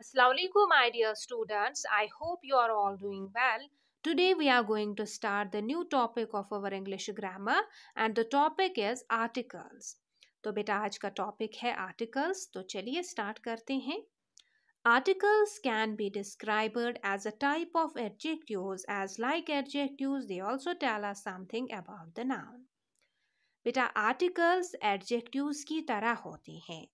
Assalamualaikum my dear students I hope you are all doing well today we are going to start the new topic of our English grammar and the topic is articles तो बेटा आज का topic है articles तो चलिए start करते हैं Articles can be described as a type of adjectives as like adjectives they also tell us something about the noun. बेटा आर्टिकल्स एडजेक्टिव्स की तरह होते हैं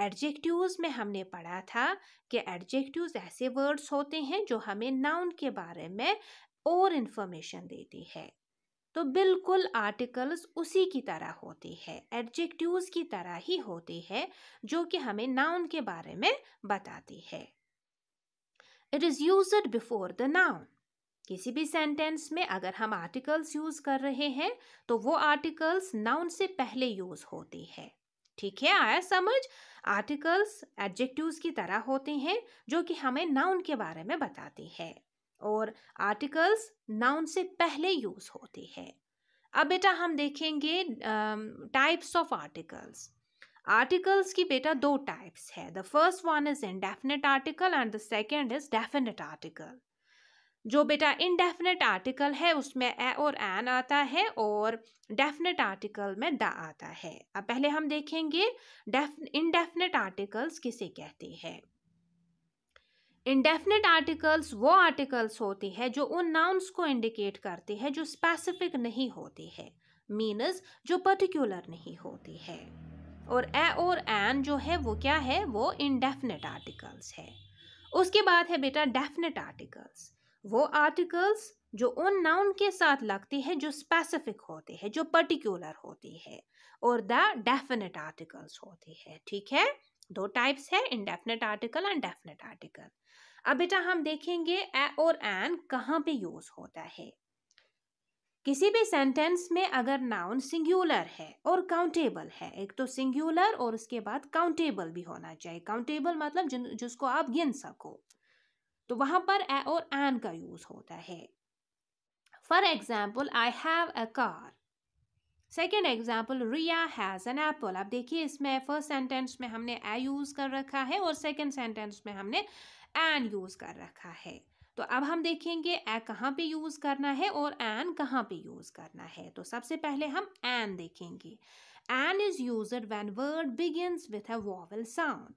एडजेक्टिव्स में हमने पढ़ा था कि एडजेक्टिव्स ऐसे वर्ड्स होते हैं जो हमें नाउन के बारे में और इन्फॉर्मेशन देती है तो बिल्कुल आर्टिकल्स उसी की तरह होते हैं एडजेक्टिव्स की तरह ही होते हैं जो कि हमें नाउन के बारे में बताती है it is use before the noun किसी भी सेंटेंस में अगर हम आर्टिकल्स यूज़ कर रहे हैं तो वो आर्टिकल्स नाउन से पहले यूज़ होती है ठीक है आया समझ आर्टिकल्स एडजेक्टिव्स की तरह होते हैं जो कि हमें नाउन के बारे में बताते हैं और आर्टिकल्स नाउन से पहले यूज होते हैं अब बेटा हम देखेंगे टाइप्स ऑफ आर्टिकल्स आर्टिकल्स की बेटा दो टाइप्स है the first one is indefinite article and the second is definite article जो बेटा इनडेफिनेट आर्टिकल है उसमें ए और एन आता है और डेफिनेट आर्टिकल में द आता है अब पहले हम देखेंगे इनडेफिनेट आर्टिकल्स किसे कहते हैं इनडेफिनेट आर्टिकल्स वो आर्टिकल्स होते हैं जो उन नाउन्स को इंडिकेट करते हैं जो स्पेसिफिक नहीं होते हैं मीनस जो पर्टिकुलर नहीं होते हैं और ए और एन जो है वो क्या है वो इनडेफिनेट आर्टिकल्स है उसके बाद है बेटा डेफिनेट आर्टिकल्स वो आर्टिकल्स जो उन नाउन के साथ लगते हैं जो स्पेसिफिक होते हैं जो पर्टिकुलर होती है और द डेफिनेट आर्टिकल्स होते हैं ठीक है दो टाइप्स है indefinite article and definite article अब बेटा हम देखेंगे ए और एन कहाँ पे यूज होता है किसी भी सेंटेंस में अगर नाउन सिंगुलर है और काउंटेबल है एक तो सिंगुलर और उसके बाद काउंटेबल भी होना चाहिए काउंटेबल मतलब जिन जिसको आप गिन सको तो वहाँ पर ए और एन का यूज़ होता है for example I have a car second example Riya has an apple आप देखिए इसमें फर्स्ट सेंटेंस में हमने ए यूज़ कर रखा है और सेकेंड सेंटेंस में हमने एन यूज़ कर रखा है तो अब हम देखेंगे ए कहाँ पे यूज़ करना है और एन कहाँ पे यूज़ करना है तो सबसे पहले हम एन देखेंगे an is use when word begin with a vowel sound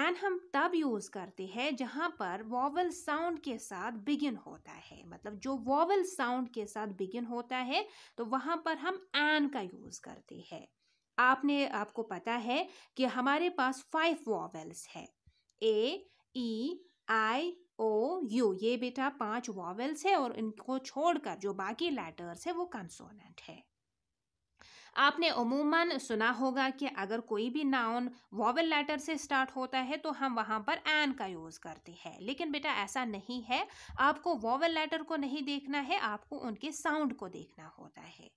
an हम तब यूज़ करते हैं जहाँ पर वॉवल साउंड के साथ बिगिन होता है मतलब जो वॉवल साउंड के साथ बिगिन होता है तो वहाँ पर हम एन का यूज़ करते हैं आपने आपको पता है कि हमारे पास फाइव वॉवल्स है ए ई आई ओ यू ये बेटा पांच वॉवल्स है और इनको छोड़कर जो बाकी लेटर्स है वो कंसोनेंट है आपने अमूमन सुना होगा कि अगर कोई भी नाउन वॉवल लेटर से स्टार्ट होता है तो हम वहाँ पर एन का यूज़ करते हैं लेकिन बेटा ऐसा नहीं है आपको वॉवल लेटर को नहीं देखना है आपको उनके साउंड को देखना होता है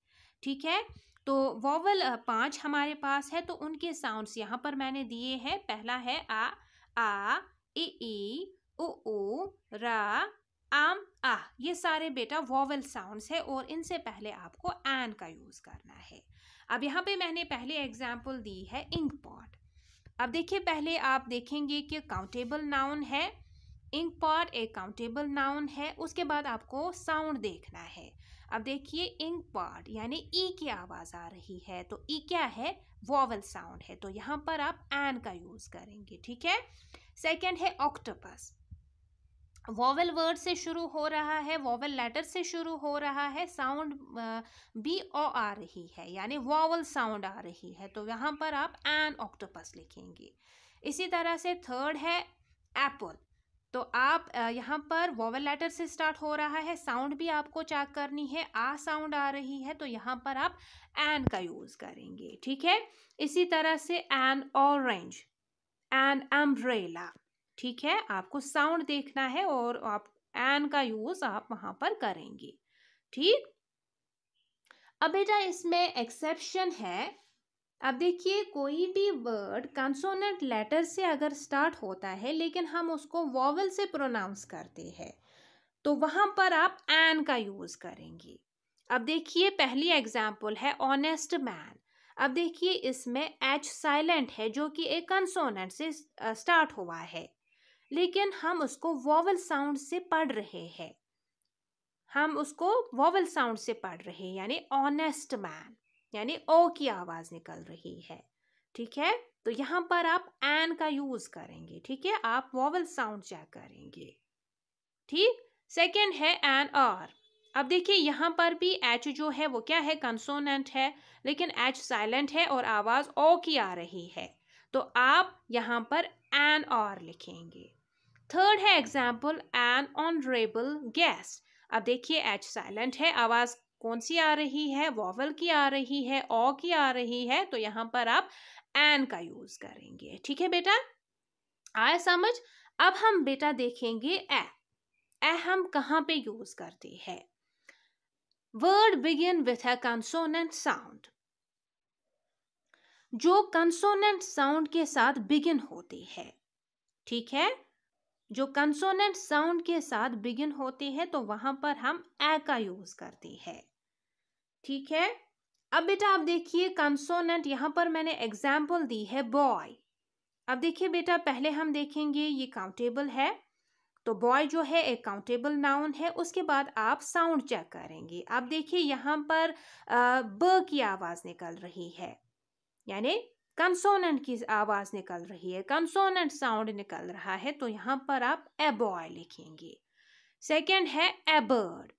ठीक है तो वॉवल पाँच हमारे पास है तो उनके साउंड्स यहाँ पर मैंने दिए हैं पहला है आ आ ए ए ओ ओ रा आम आ ये सारे बेटा वॉवल साउंड्स है और इनसे पहले आपको एन का यूज़ करना है अब यहाँ पे मैंने पहले एग्जाम्पल दी है इंक पॉट अब देखिए पहले आप देखेंगे कि काउंटेबल नाउन है इंक पॉट एक काउंटेबल नाउन है उसके बाद आपको साउंड देखना है अब देखिए इंक पॉट यानी ई e की आवाज़ आ रही है तो ई e क्या है वॉवल साउंड है तो यहाँ पर आप एन का यूज़ करेंगे ठीक है सेकेंड है ऑक्टोपस वॉवल वर्ड से शुरू हो रहा है वॉवल लेटर से शुरू हो रहा है साउंड बी ओ आ रही है यानी वॉवल साउंड आ रही है तो यहाँ पर आप एन ऑक्टोपस लिखेंगे इसी तरह से थर्ड है एप्पल तो आप यहाँ पर वॉवल लेटर से स्टार्ट हो रहा है साउंड भी आपको चेक करनी है आ साउंड आ रही है तो यहाँ पर आप एन का यूज़ करेंगे ठीक है इसी तरह से एन ऑरेंज एन एम्ब्रेला ठीक है आपको साउंड देखना है और आप एन का यूज आप वहां पर करेंगे ठीक अब बेटा इसमें एक्सेप्शन है अब देखिए कोई भी वर्ड कंसोनेंट लेटर से अगर स्टार्ट होता है लेकिन हम उसको वॉवल से प्रोनाउंस करते हैं तो वहां पर आप एन का यूज़ करेंगे अब देखिए पहली एग्जाम्पल है ऑनेस्ट मैन अब देखिए इसमें एच साइलेंट है जो कि एक कंसोनेंट से स्टार्ट हुआ है लेकिन हम उसको वॉवल साउंड से पढ़ रहे हैं हम उसको वॉवल साउंड से पढ़ रहे हैं यानी ऑनेस्ट मैन यानी ओ की आवाज़ निकल रही है ठीक है तो यहां पर आप एन का यूज़ करेंगे ठीक है आप वॉवल साउंड चेक करेंगे ठीक सेकेंड है एन आर अब देखिए यहाँ पर भी एच जो है वो क्या है कंसोनेंट है लेकिन एच साइलेंट है और आवाज़ ओ की आ रही है तो आप यहाँ पर एन आर लिखेंगे थर्ड है एग्जाम्पल एन ऑनरेबल गेस्ट अब देखिए एच साइलेंट है आवाज़ कौन सी आ रही है वॉवल की आ रही है ओ की आ रही है तो यहाँ पर आप एन का यूज़ करेंगे ठीक है बेटा आए समझ अब हम बेटा देखेंगे ए ए हम कहाँ पे यूज़ करते हैं word begin with a consonant sound जो कंसोनेंट साउंड के साथ बिगिन होते हैं ठीक है जो कंसोनेंट साउंड के साथ बिगिन होती है तो वहां पर हम ए का यूज करते हैं ठीक है अब बेटा आप देखिए कंसोनेंट यहाँ पर मैंने एग्जाम्पल दी है बॉय अब देखिए बेटा पहले हम देखेंगे ये काउंटेबल है तो बॉय जो है एक काउंटेबल नाउन है उसके बाद आप साउंड चेक करेंगे आप देखिए यहाँ पर ब की आवाज़ निकल रही है यानी कंसोनेंट की आवाज़ निकल रही है कंसोनेंट साउंड निकल रहा है तो यहाँ पर आप एबॉय लिखेंगे सेकेंड है एबर्ड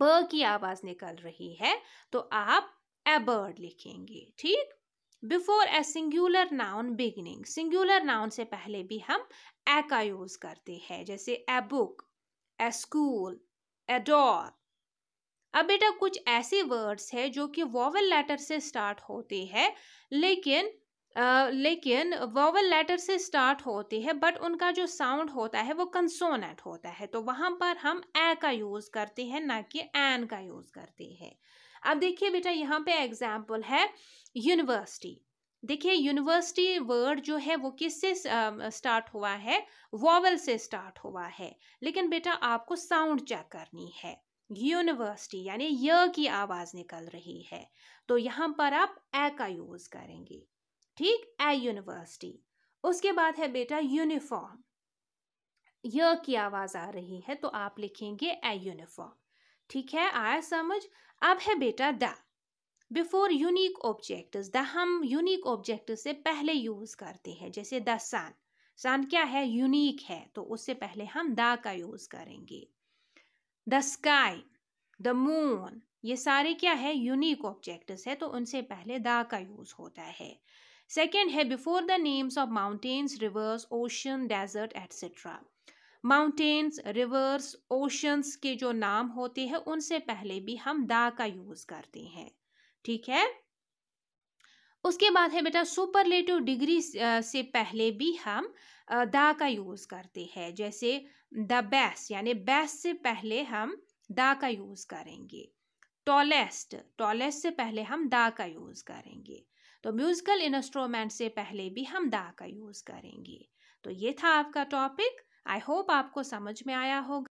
ब की आवाज़ निकल रही है तो आप एबर्ड लिखेंगे ठीक before a singular noun beginning singular noun से पहले भी हम ए का यूज़ करते हैं जैसे a book a school a dog अब बेटा कुछ ऐसे वर्ड्स है जो कि वॉवल लेटर से स्टार्ट होते हैं लेकिन आ, लेकिन वॉवल लेटर से स्टार्ट होते हैं बट उनका जो साउंड होता है वो कंसोनेंट होता है तो वहाँ पर हम ए का यूज़ करते हैं ना कि एन का यूज़ करते हैं अब देखिए बेटा यहाँ पे एग्जाम्पल है यूनिवर्सिटी देखिए यूनिवर्सिटी वर्ड जो है वो किससे स्टार्ट हुआ है वॉवल से स्टार्ट हुआ है लेकिन बेटा आपको साउंड चेक करनी है यूनिवर्सिटी यानी य की आवाज़ निकल रही है तो यहाँ पर आप ए का यूज़ करेंगे ठीक ए यूनिवर्सिटी उसके बाद है बेटा यूनिफॉर्म य की आवाज़ आ रही है तो आप लिखेंगे ए यूनिफॉर्म ठीक है आया समझ अब है बेटा the before unique object the हम यूनिक ऑब्जेक्ट से पहले यूज़ करते हैं जैसे द सन सन क्या है यूनिक है तो उससे पहले हम द का यूज़ करेंगे द स्काई द मून ये सारे क्या है यूनिक ऑब्जेक्ट्स है तो उनसे पहले द का यूज होता है सेकेंड है before the names of mountains rivers ocean desert etcetera mountains rivers oceans के जो नाम होते हैं उनसे पहले भी हम दा का यूज़ करते हैं ठीक है उसके बाद है बेटा सुपरलेटिव डिग्री से पहले भी हम दा का यूज़ करते हैं जैसे द बेस्ट यानी बेस्ट से पहले हम दा का यूज़ करेंगे टॉलेस्ट टॉलेस्ट से पहले हम दा का यूज़ करेंगे तो म्यूज़िकल इंस्ट्रूमेंट से पहले भी हम दा का यूज़ करेंगे तो ये था आपका टॉपिक आई होप आपको समझ में आया होगा